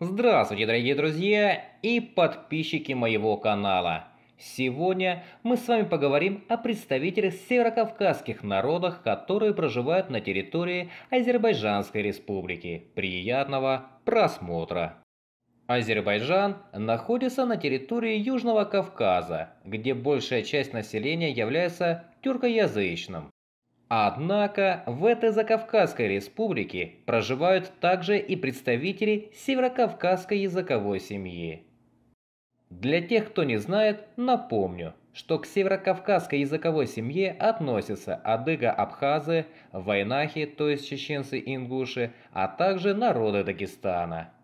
Здравствуйте, дорогие друзья и подписчики моего канала. Сегодня мы с вами поговорим о представителях северокавказских народов, которые проживают на территории Азербайджанской республики. Приятного просмотра! Азербайджан находится на территории Южного Кавказа, где большая часть населения является тюркоязычным. Однако в этой Закавказской республике проживают также и представители северокавказской языковой семьи. Для тех, кто не знает, напомню, что к северокавказской языковой семье относятся адыга-абхазы, вайнахи, то есть чеченцы и ингуши, а также народы Дагестана.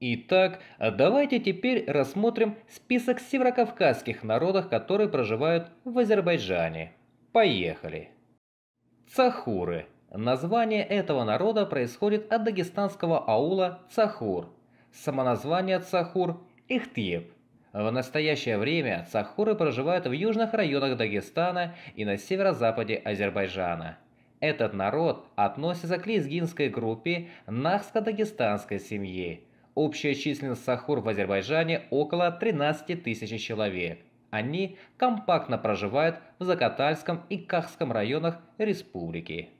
Итак, давайте теперь рассмотрим список северокавказских народов, которые проживают в Азербайджане. Поехали! Цахуры. Название этого народа происходит от дагестанского аула Цахур. Самоназвание Цахур – Ихтьеб. В настоящее время цахуры проживают в южных районах Дагестана и на северо-западе Азербайджана. Этот народ относится к лезгинской группе нахско-дагестанской семьи. Общая численность сахур в Азербайджане около 13 тысяч человек. Они компактно проживают в Закатальском и Кахском районах республики.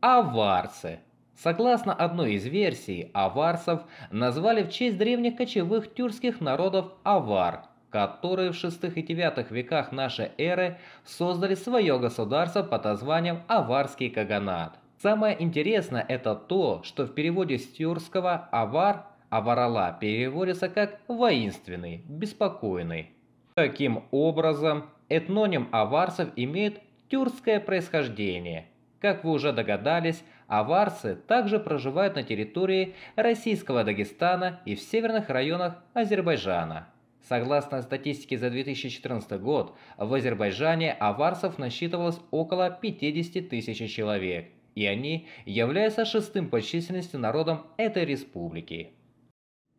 Аварцы. Согласно одной из версий, аварцев назвали в честь древних кочевых тюркских народов авар, которые в VI и IX веках нашей эры создали свое государство под названием Аварский Каганат. Самое интересное это то, что в переводе с тюркского «авар» «аварала» переводится как «воинственный», «беспокойный». Таким образом, этноним аварцев имеет тюркское происхождение. Как вы уже догадались, аварцы также проживают на территории российского Дагестана и в северных районах Азербайджана. Согласно статистике за 2014 год, в Азербайджане аварцев насчитывалось около 50 тысяч человек, и они являются шестым по численности народом этой республики.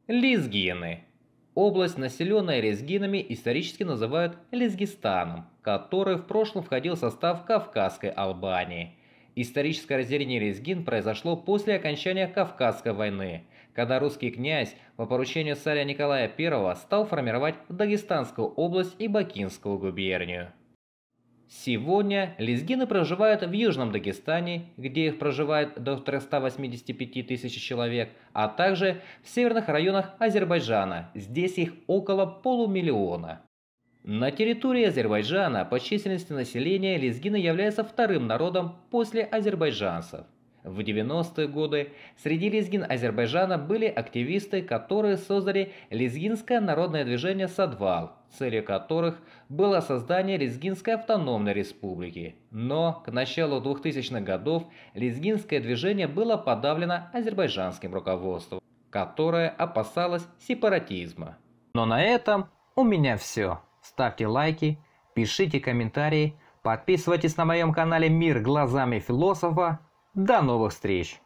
Лизгины Область, населенная резгинами, исторически называют Лезгистаном, который в прошлом входил в состав Кавказской Албании. Историческое разделение резгин произошло после окончания Кавказской войны, когда русский князь по поручению царя Николая I стал формировать Дагестанскую область и Бакинскую губернию. Сегодня лезгины проживают в Южном Дагестане, где их проживает до 385 тысяч человек, а также в северных районах Азербайджана, здесь их около полумиллиона. На территории Азербайджана по численности населения лезгины являются вторым народом после азербайджанцев. В 90-е годы среди лезгин Азербайджана были активисты, которые создали лезгинское народное движение «Садвал», целью которых было создание Лезгинской автономной республики. Но к началу 2000-х годов лезгинское движение было подавлено азербайджанским руководством, которое опасалось сепаратизма. Но на этом у меня все. Ставьте лайки, пишите комментарии, подписывайтесь на моем канале «Мир глазами философа», до новых встреч!